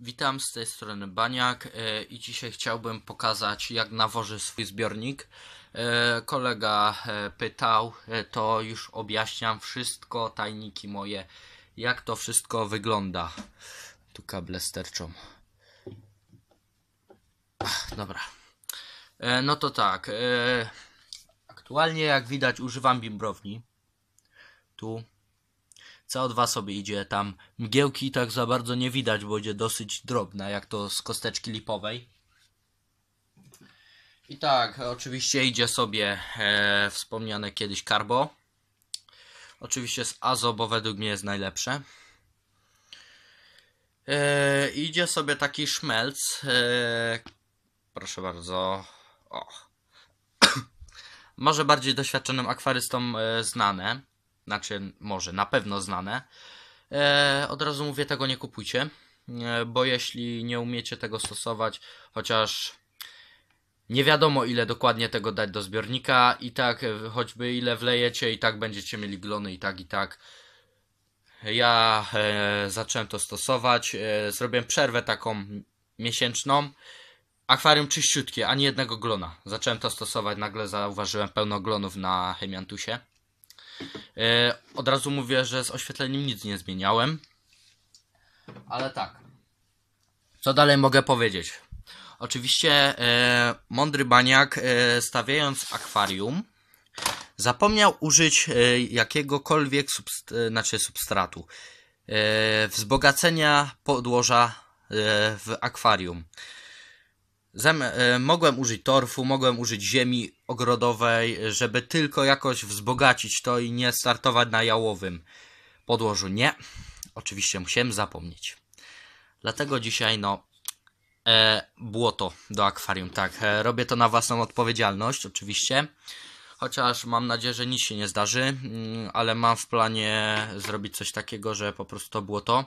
Witam z tej strony Baniak e, i dzisiaj chciałbym pokazać jak nawoży swój zbiornik. E, kolega e, pytał, to już objaśniam wszystko, tajniki moje, jak to wszystko wygląda. Tu kable sterczą. Dobra. No to tak. Aktualnie jak widać używam bimbrowni. Tu CO2 sobie idzie tam. Mgiełki tak za bardzo nie widać, bo idzie dosyć drobna, jak to z kosteczki lipowej. I tak, oczywiście idzie sobie e, wspomniane kiedyś karbo. Oczywiście z azo, bo według mnie jest najlepsze. E, idzie sobie taki szmelc. E, proszę bardzo. O. Może bardziej doświadczonym akwarystom e, znane. Znaczy, może na pewno znane. E, od razu mówię, tego nie kupujcie, e, bo jeśli nie umiecie tego stosować, chociaż nie wiadomo ile dokładnie tego dać do zbiornika, i tak e, choćby ile wlejecie, i tak będziecie mieli glony, i tak, i tak. Ja e, zacząłem to stosować. E, zrobiłem przerwę taką miesięczną. Akwarium czyściutkie, ani jednego glona. Zacząłem to stosować, nagle zauważyłem pełno glonów na Hemiantusie. E, od razu mówię, że z oświetleniem nic nie zmieniałem. Ale tak. Co dalej mogę powiedzieć? Oczywiście e, mądry baniak e, stawiając akwarium zapomniał użyć jakiegokolwiek subst znaczy substratu wzbogacenia podłoża w akwarium. mogłem użyć torfu, mogłem użyć ziemi, ogrodowej, żeby tylko jakoś wzbogacić to i nie startować na jałowym podłożu. Nie, oczywiście musiałem zapomnieć. Dlatego dzisiaj, no, e, błoto do akwarium, tak. E, robię to na własną odpowiedzialność, oczywiście. Chociaż mam nadzieję, że nic się nie zdarzy, mm, ale mam w planie zrobić coś takiego, że po prostu to błoto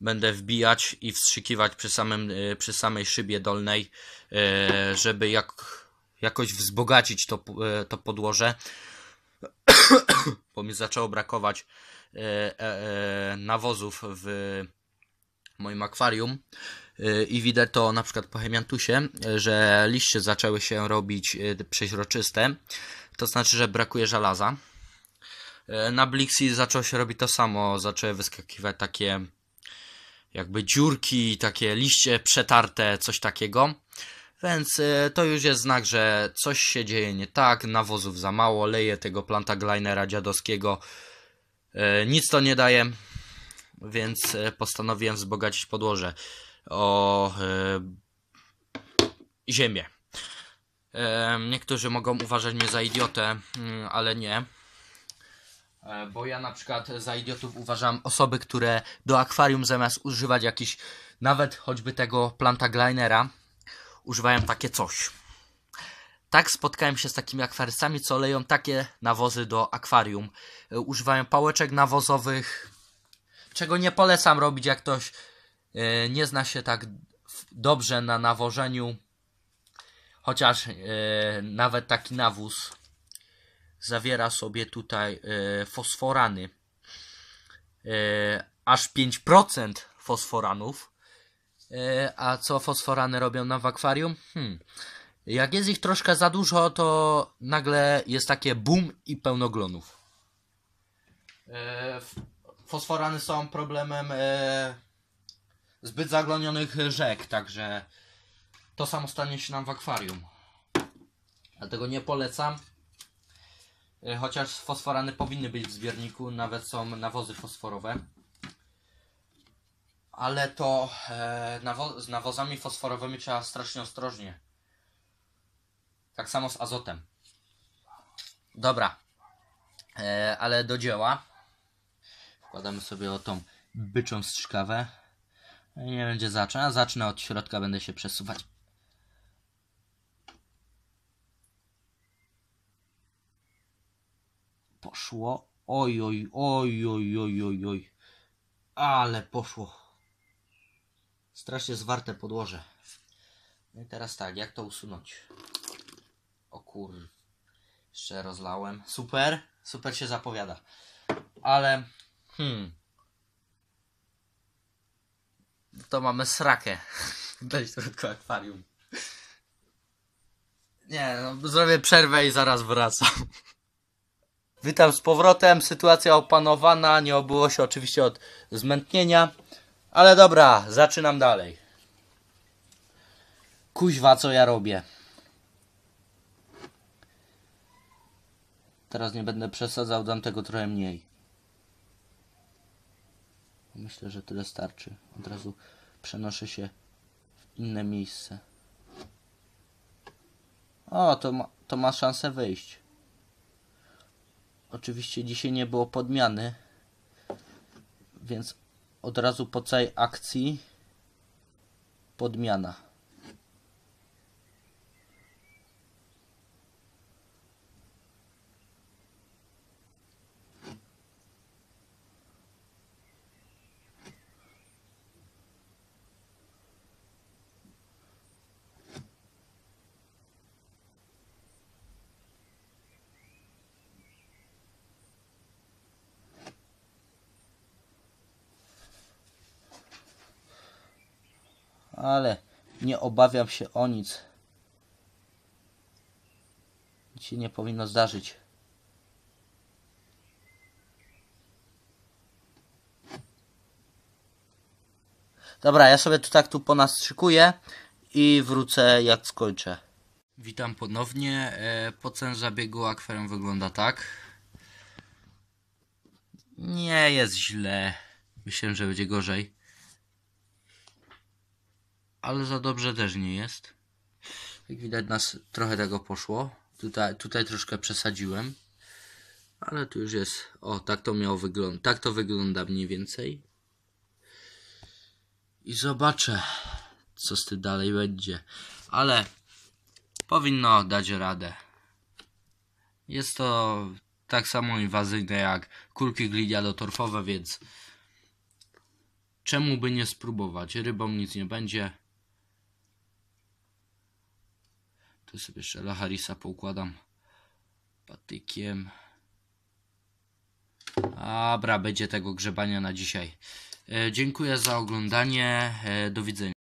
będę wbijać i wstrzykiwać przy, samym, y, przy samej szybie dolnej, y, żeby jak jakoś wzbogacić to, e, to podłoże, bo mi zaczęło brakować e, e, nawozów w moim akwarium i widzę to na przykład po hemiantusie, że liście zaczęły się robić przeźroczyste, to znaczy, że brakuje żelaza. Na Blixi zaczęło się robić to samo, zaczęły wyskakiwać takie jakby dziurki, takie liście przetarte, coś takiego. Więc y, to już jest znak, że coś się dzieje nie tak, nawozów za mało, leje tego planta glinera dziadowskiego, y, nic to nie daje, więc y, postanowiłem wzbogacić podłoże o ziemię. Niektórzy mogą uważać mnie za idiotę, mm, ale nie. Bo ja na przykład za idiotów uważam osoby, które do akwarium zamiast używać jakiś nawet choćby tego planta glinera używają takie coś. Tak spotkałem się z takimi akwarystami, co leją takie nawozy do akwarium. E, używają pałeczek nawozowych, czego nie polecam robić, jak ktoś e, nie zna się tak dobrze na nawożeniu. Chociaż e, nawet taki nawóz zawiera sobie tutaj fosforany. Aż 5% fosforanów a co fosforany robią nam w akwarium? Hmm. Jak jest ich troszkę za dużo, to nagle jest takie boom i pełnoglonów. E, fosforany są problemem e, zbyt zaglonionych rzek, także to samo stanie się nam w akwarium. Dlatego nie polecam. E, chociaż fosforany powinny być w zbiorniku, nawet są nawozy fosforowe ale to e, nawo z nawozami fosforowymi trzeba strasznie ostrożnie. Tak samo z azotem. Dobra, e, ale do dzieła. Wkładamy sobie o tą byczą strzykawę. Nie będzie zaczyna. a zacznę od środka, będę się przesuwać. Poszło. oj, oj, oj, oj, oj, oj. Ale poszło. Strasznie zwarte podłoże. No i teraz tak, jak to usunąć? O kur... Jeszcze rozlałem. Super, super się zapowiada. Ale... Hmm... To mamy srakę. Dać tylko akwarium. Nie, no, zrobię przerwę i zaraz wracam. Witam z powrotem. Sytuacja opanowana. Nie obyło się oczywiście od zmętnienia. Ale dobra, zaczynam dalej. Kuźwa, co ja robię. Teraz nie będę przesadzał, dam tego trochę mniej. Myślę, że tyle starczy. Od razu przenoszę się w inne miejsce. O, to ma, to ma szansę wyjść. Oczywiście dzisiaj nie było podmiany, więc od razu po całej akcji podmiana. ale nie obawiam się o nic. Nic się nie powinno zdarzyć. Dobra, ja sobie tu tak tu po i wrócę jak skończę. Witam ponownie. E, Pocęża biegu akwarium wygląda tak. Nie jest źle. Myślę, że będzie gorzej ale za dobrze też nie jest. Jak widać, nas trochę tego poszło. Tutaj, tutaj troszkę przesadziłem, ale tu już jest. O, tak to miało wyglądać. Tak to wygląda mniej więcej. I zobaczę, co z tym dalej będzie. Ale powinno dać radę. Jest to tak samo inwazyjne jak kulki glidiadotorfowe, więc czemu by nie spróbować? Rybom nic nie będzie. Tu sobie jeszcze Laharisa poukładam patykiem. Dobra, będzie tego grzebania na dzisiaj. E, dziękuję za oglądanie. E, do widzenia.